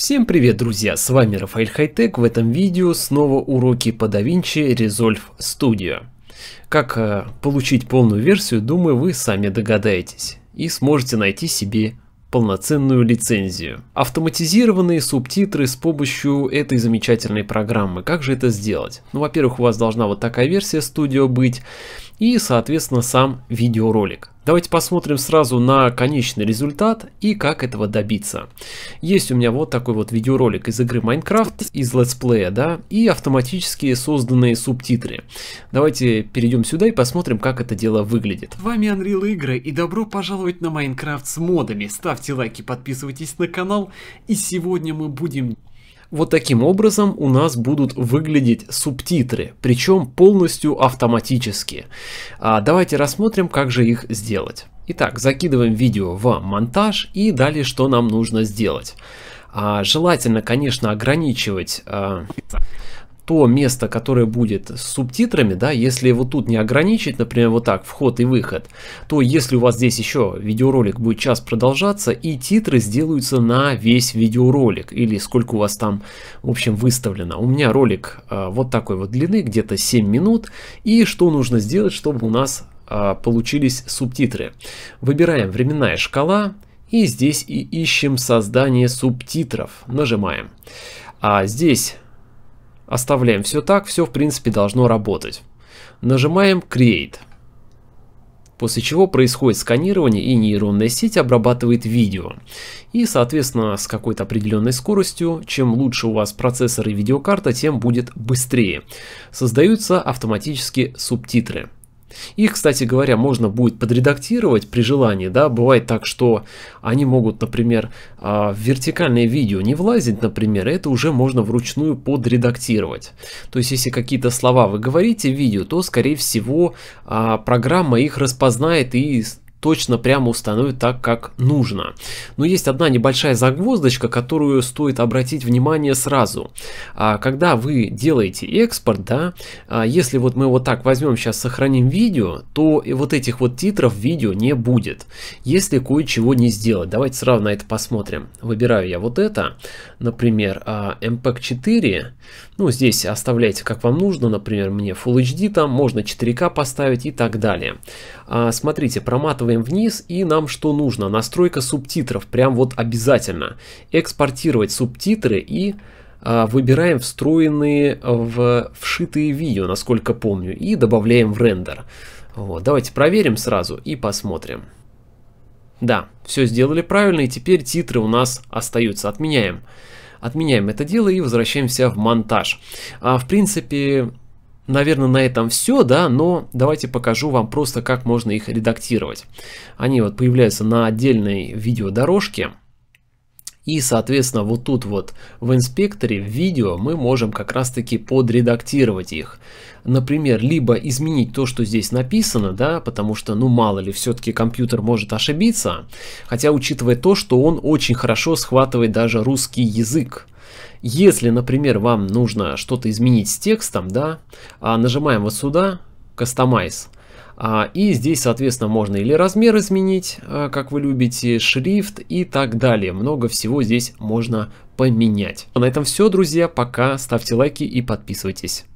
Всем привет, друзья! С вами Рафаэль Хайтек. В этом видео снова уроки по DaVinci Resolve Studio. Как э, получить полную версию, думаю, вы сами догадаетесь и сможете найти себе полноценную лицензию. Автоматизированные субтитры с помощью этой замечательной программы. Как же это сделать? Ну, во-первых, у вас должна вот такая версия Studio быть и, соответственно, сам видеоролик. Давайте посмотрим сразу на конечный результат и как этого добиться. Есть у меня вот такой вот видеоролик из игры Minecraft, из летсплея, да, и автоматически созданные субтитры. Давайте перейдем сюда и посмотрим, как это дело выглядит. С вами Unreal Игры и добро пожаловать на Minecraft с модами. Ставьте лайки, подписывайтесь на канал и сегодня мы будем вот таким образом у нас будут выглядеть субтитры, причем полностью автоматически. А давайте рассмотрим, как же их сделать. Итак, закидываем видео в монтаж и далее что нам нужно сделать. А, желательно, конечно, ограничивать... А то место, которое будет с субтитрами, да, если его тут не ограничить, например, вот так, вход и выход, то если у вас здесь еще видеоролик будет час продолжаться, и титры сделаются на весь видеоролик, или сколько у вас там, в общем, выставлено. У меня ролик э, вот такой вот длины, где-то 7 минут, и что нужно сделать, чтобы у нас э, получились субтитры. Выбираем временная шкала, и здесь и ищем создание субтитров. Нажимаем. А здесь Оставляем все так, все в принципе должно работать. Нажимаем Create. После чего происходит сканирование и нейронная сеть обрабатывает видео. И соответственно с какой-то определенной скоростью, чем лучше у вас процессор и видеокарта, тем будет быстрее. Создаются автоматически субтитры. Их, кстати говоря, можно будет подредактировать при желании, да, бывает так, что они могут, например, а, в вертикальное видео не влазить, например, это уже можно вручную подредактировать. То есть, если какие-то слова вы говорите в видео, то, скорее всего, а, программа их распознает и точно прямо установит так, как нужно. Но есть одна небольшая загвоздочка, которую стоит обратить внимание сразу. А, когда вы делаете экспорт, да, а, если вот мы вот так возьмем сейчас сохраним видео, то вот этих вот титров видео не будет, если кое-чего не сделать. Давайте сразу на это посмотрим. Выбираю я вот это, например, MPEG а, 4. Ну, здесь оставляйте как вам нужно, например, мне Full HD там, можно 4К поставить и так далее. Смотрите, проматываем Скачиваем вниз и нам что нужно? Настройка субтитров, прям вот обязательно. Экспортировать субтитры и э, выбираем встроенные в вшитые видео, насколько помню, и добавляем в рендер. Вот, давайте проверим сразу и посмотрим. Да, все сделали правильно, и теперь титры у нас остаются. Отменяем. Отменяем это дело и возвращаемся в монтаж. А, в принципе, Наверное, на этом все, да, но давайте покажу вам просто, как можно их редактировать. Они вот появляются на отдельной видеодорожке. И, соответственно, вот тут вот в инспекторе в видео мы можем как раз-таки подредактировать их. Например, либо изменить то, что здесь написано, да, потому что, ну, мало ли, все-таки компьютер может ошибиться. Хотя, учитывая то, что он очень хорошо схватывает даже русский язык. Если, например, вам нужно что-то изменить с текстом, да, а, нажимаем вот сюда, Customize. А, и здесь, соответственно, можно или размер изменить, а, как вы любите, шрифт и так далее. Много всего здесь можно поменять. На этом все, друзья. Пока. Ставьте лайки и подписывайтесь.